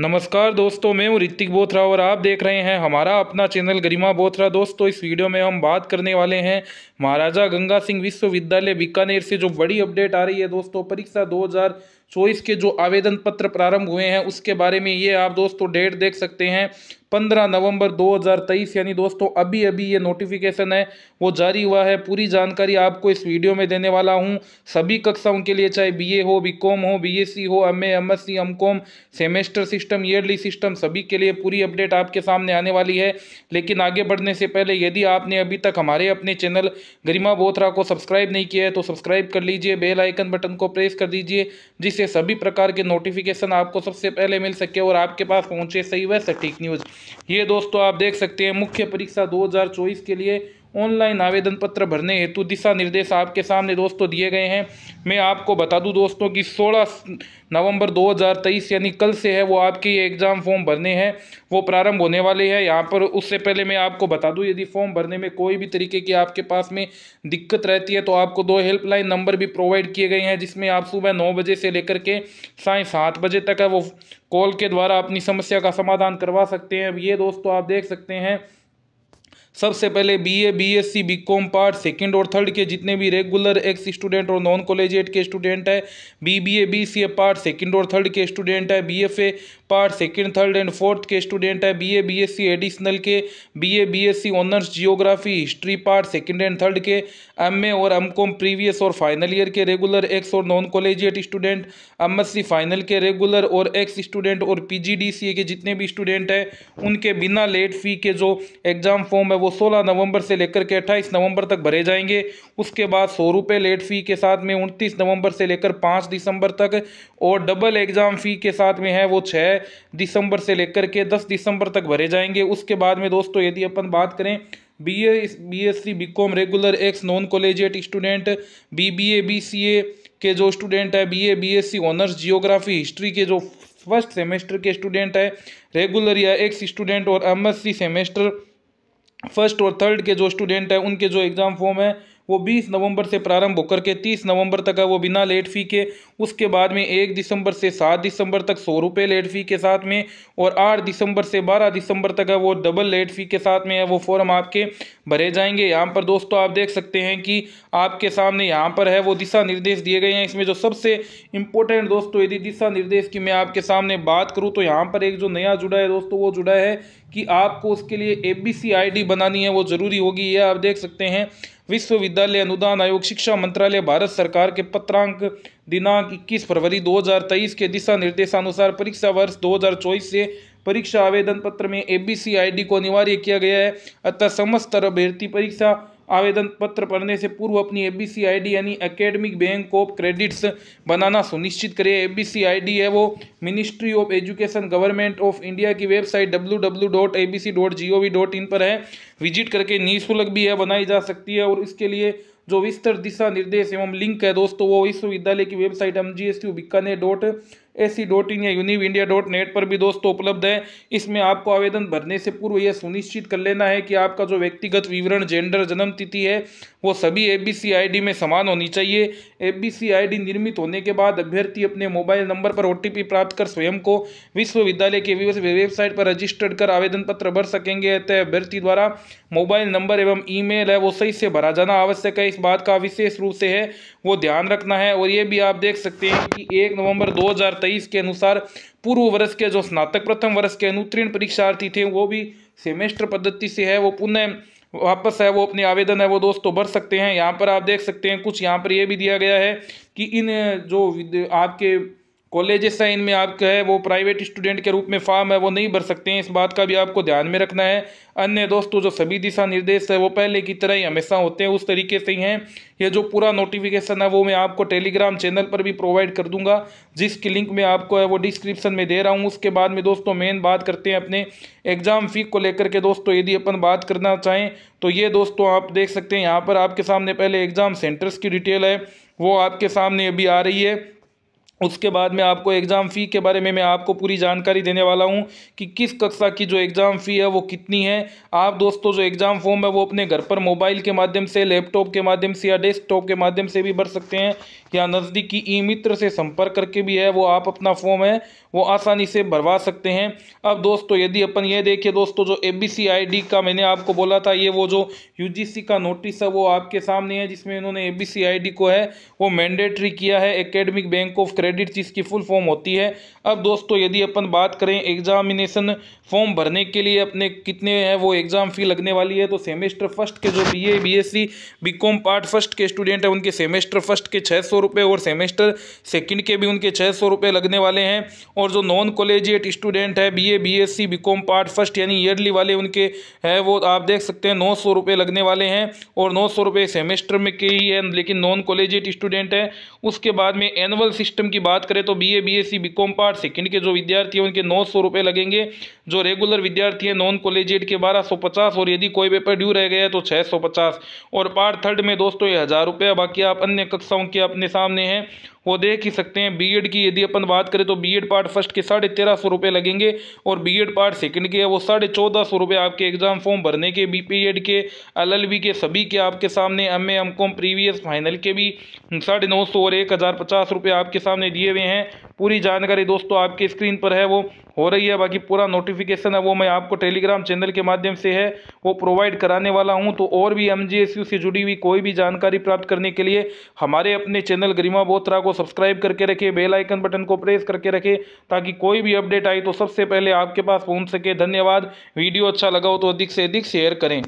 नमस्कार दोस्तों मैं हूँ ऋतिक बोथरा और आप देख रहे हैं हमारा अपना चैनल गरिमा बोथरा दोस्तों इस वीडियो में हम बात करने वाले हैं महाराजा गंगा सिंह विश्वविद्यालय बीकानेर से जो बड़ी अपडेट आ रही है दोस्तों परीक्षा 2024 के जो आवेदन पत्र प्रारंभ हुए हैं उसके बारे में ये आप दोस्तों डेट देख सकते हैं पंद्रह नवंबर 2023 यानी दोस्तों अभी अभी ये नोटिफिकेशन है वो जारी हुआ है पूरी जानकारी आपको इस वीडियो में देने वाला हूँ सभी कक्षाओं के लिए चाहे बीए हो बीकॉम हो बीएससी हो MA MSc MCom semester system yearly system सभी के लिए पूरी अपडेट आपके सामने आने वाली है लेकिन आगे बढ़ने से पहले यदि आपने अभी तक हमारे अपने चैनल गरिमा बोथरा को सब्सक्राइब नहीं किया है तो सब्सक्राइब कर लीजिए बेल आइकन बटन को प्रेस कर दीजिए जिससे सभी प्रकार के नोटिफिकेशन आपको सबसे पहले मिल सके और आपके पास पहुँचे सही व सटीक न्यूज़ ये दोस्तों आप देख सकते हैं मुख्य परीक्षा 2024 के लिए ऑनलाइन आवेदन पत्र भरने हेतु दिशा निर्देश आपके सामने दोस्तों दिए गए हैं मैं आपको बता दूं दोस्तों कि 16 नवंबर 2023 यानी कल से है वो आपके ये एग्ज़ाम फॉर्म भरने हैं वो प्रारंभ होने वाले हैं यहाँ पर उससे पहले मैं आपको बता दूँ यदि फॉर्म भरने में कोई भी तरीके की आपके पास में दिक्कत रहती है तो आपको दो हेल्पलाइन नंबर भी प्रोवाइड किए गए हैं जिसमें आप सुबह नौ बजे से लेकर के साय सात बजे तक है वो कॉल के द्वारा अपनी समस्या का समाधान करवा सकते हैं अब ये दोस्तों आप देख सकते हैं सबसे पहले BA BSc BCom part second और थर्ड के जितने भी रेगुलर एक्स स्टूडेंट और नॉन कॉलेजिएट के स्टूडेंट है बीबीए बीसीए पार्ट सेकंड और थर्ड के स्टूडेंट है BFA part second third and fourth के स्टूडेंट है बीए बीएससी एडिशनल के BA BSc honours geography history part second and third के ए और कॉम प्रीवियस और फाइनल ईयर के रेगुलर एक्स और नॉन कॉलेजिएट स्टूडेंट सी फाइनल के रेगुलर और एक्स स्टूडेंट और ए के जितने भी स्टूडेंट हैं उनके बिना लेट फी के जो एग्ज़ाम फॉर्म है वो सोलह नवंबर से लेकर के अट्ठाईस नवंबर तक भरे जाएंगे उसके बाद सौ रुपये लेट फ़ी के साथ में उनतीस नवंबर से लेकर पाँच दिसंबर तक और डबल एग्ज़ाम फ़ी के साथ में है वो छः दिसंबर से लेकर के दस दिसंबर तक भरे जाएंगे उसके बाद में दोस्तों यदि अपन बात करें B A B S C B com regular ex non collegiate student B B A B C A के जो स्टूडेंट है B A B S C honours geography history के जो फर्स्ट सेमेस्टर के स्टूडेंट है रेगुलर या ex student और M S C semester first और थर्ड के जो स्टूडेंट हैं उनके जो एग्ज़ाम फॉर्म है वो 20 नवंबर से प्रारंभ होकर के 30 नवंबर तक है वो बिना लेट फ़ी के उसके बाद में एक दिसंबर से सात दिसंबर तक सौ रुपये लेट फ़ी के साथ में और आठ दिसंबर से बारह दिसंबर तक है वो डबल लेट फ़ी के साथ में है वो फॉर्म आपके भरे जाएंगे यहाँ पर दोस्तों आप देख सकते हैं कि आपके सामने यहाँ पर है वो दिशा निर्देश दिए गए हैं इसमें जो सबसे इम्पोर्टेंट दोस्तों यदि दिशा निर्देश की मैं आपके सामने बात करूँ तो यहाँ पर एक जो नया जुड़ा है दोस्तों वो जुड़ा है कि आपको उसके लिए ए बी सी आई डी बनानी है वो ज़रूरी होगी ये आप देख सकते हैं विश्वविद्यालय अनुदान आयोग शिक्षा मंत्रालय भारत सरकार के पत्रांक दिनांक 21 फरवरी 2023 के दिशा निर्देशानुसार परीक्षा वर्ष 2024 से परीक्षा आवेदन पत्र में एबीसी आईडी को अनिवार्य किया गया है अतः समस्त अभ्यर्थी परीक्षा आवेदन पत्र भरने से पूर्व अपनी A B C I D यानी अकेडमिक बैंक ऑफ क्रेडिट्स बनाना सुनिश्चित करें एबीसी डी है वो ministry of education government of India की website W W dot dot dot A B C G O V in पर है विजिट करके निःशुल्क भी है बनाई जा सकती है और इसके लिए जो विस्तृत दिशा निर्देश एवं लिंक है दोस्तों वो विश्वविद्यालय की website M G S U Bikaner dot A C dot in या यूनिव इंडिया डॉट नेट पर भी दोस्तों उपलब्ध है इसमें आपको आवेदन भरने से पूर्व यह सुनिश्चित कर लेना है कि आपका जो व्यक्तिगत विवरण जेंडर जन्म तिथि है वो सभी ए बी सी आई डी में समान होनी चाहिए ए बी सी आई डी निर्मित होने के बाद अभ्यर्थी अपने मोबाइल नंबर पर ओ टी पी प्राप्त कर स्वयं को विश्वविद्यालय के वेबसाइट पर रजिस्टर्ड कर आवेदन पत्र भर सकेंगे तय अभ्यर्थी द्वारा मोबाइल नंबर एवं ईमेल है वो सही से भरा जाना आवश्यक है इस बात का विशेष रूप से है वो ध्यान रखना है और ये भी आप देख सकते हैं कि एक नवंबर दो के अनुसार पूर्व वर्ष के जो स्नातक प्रथम वर्ष के अनुत्तीर्ण परीक्षार्थी थे वो भी सेमेस्टर पद्धति से है वो पुनः वापस है वो अपने आवेदन है वो दोस्तों तो भर सकते हैं यहाँ पर आप देख सकते हैं कुछ यहाँ पर यह भी दिया गया है कि इन जो आपके कॉलेजेस हैं इनमें आपका है वो प्राइवेट स्टूडेंट के रूप में फॉर्म है वो नहीं भर सकते हैं इस बात का भी आपको ध्यान में रखना है अन्य दोस्तों जो सभी दिशा निर्देश है वो पहले की तरह ही हमेशा होते हैं उस तरीके से ही हैं ये जो पूरा नोटिफिकेशन है वो मैं आपको टेलीग्राम चैनल पर भी प्रोवाइड कर दूंगा जिसकी लिंक मैं आपको है वो डिस्क्रिप्शन में दे रहा हूँ उसके बाद में दोस्तों मेन बात करते हैं अपने एग्ज़ाम फी को लेकर के दोस्तों यदि अपन बात करना चाहें तो ये दोस्तों आप देख सकते हैं यहाँ पर आपके सामने पहले एग्ज़ाम सेंटर्स की डिटेल है वो आपके सामने अभी आ रही है उसके बाद में आपको एग्ज़ाम फ़ी के बारे में मैं आपको पूरी जानकारी देने वाला हूँ कि किस कक्षा की जो एग्ज़ाम फ़ी है वो कितनी है आप दोस्तों जो एग्ज़ाम फॉर्म है वो अपने घर पर मोबाइल के माध्यम से लैपटॉप के माध्यम से या डेस्कटॉप के माध्यम से भी भर सकते हैं या नज़दीकी ई मित्र से संपर्क करके भी है वो आप अपना फॉर्म है वो आसानी से भरवा सकते हैं अब दोस्तों यदि अपन ये देखिए दोस्तों जो ए बी सी आई डी का मैंने आपको बोला था ये वो जो यू जी सी का नोटिस है वो आपके सामने है जिसमें इन्होंने ए बी सी आई डी को है वो मैंडेटरी किया है एकेडमिक बैंक ऑफ क्रेडिट इसकी फुल फॉर्म होती है अब दोस्तों यदि अपन बात करें एग्जामिनेशन फॉर्म भरने के लिए अपने कितने हैं वो एग्ज़ाम फ़ी लगने वाली है तो सेमेस्टर फर्स्ट के जो B A B S C B com part first के स्टूडेंट हैं उनके सेमेस्टर फर्स्ट के छः सौ रुपये और सेमेस्टर सेकेंड के भी उनके छः सौ रुपये लगने वाले हैं और जो नॉन कॉलेजिएट स्टूडेंट है B A B S C B com part first यानी ईयरली वाले उनके हैं वो आप देख सकते हैं नौ सौ रुपये लगने वाले हैं और नौ सौ रुपये सेमेस्टर में के ही है लेकिन नॉन कॉलेजिएट स्टूडेंट है उसके बाद में एनुअल सिस्टम की की बात करें तो B A B S C part second के जो विद्यार्थी हैं उनके नौ सौ रुपये लगेंगे जो रेगुलर विद्यार्थी हैं नॉन कॉलेजिएट के बारह सौ पचास और यदि कोई पेपर ड्यू रह गया तो छः सौ पचास और पार्ट थर्ड में दोस्तों ये हज़ार रुपये बाकी आप अन्य कक्षाओं के अपने सामने हैं वो देख ही सकते हैं बीएड की यदि अपन बात करें तो बीएड पार्ट फर्स्ट के साढ़े तेरह सौ रुपये लगेंगे और बीएड पार्ट सेकंड के वो साढ़े चौदह सौ रुपये आपके एग्ज़ाम फॉर्म भरने के बी एड के एलएलबी के सभी के आपके सामने M A M com previous final के भी साढ़े नौ सौ और एक हज़ार पचास रुपये आपके सामने दिए हुए हैं पूरी जानकारी दोस्तों आपके स्क्रीन पर है वो हो रही है बाकी पूरा नोटिफिकेशन है वो मैं आपको टेलीग्राम चैनल के माध्यम से है वो प्रोवाइड कराने वाला हूँ तो और भी एम से जुड़ी हुई कोई भी जानकारी प्राप्त करने के लिए हमारे अपने चैनल गरिमा बोत्रा को सब्सक्राइब करके रखें बेलाइकन बटन को प्रेस करके रखें ताकि कोई भी अपडेट आई तो सबसे पहले आपके पास पहुँच सके धन्यवाद वीडियो अच्छा लगा हो तो अधिक से अधिक शेयर करें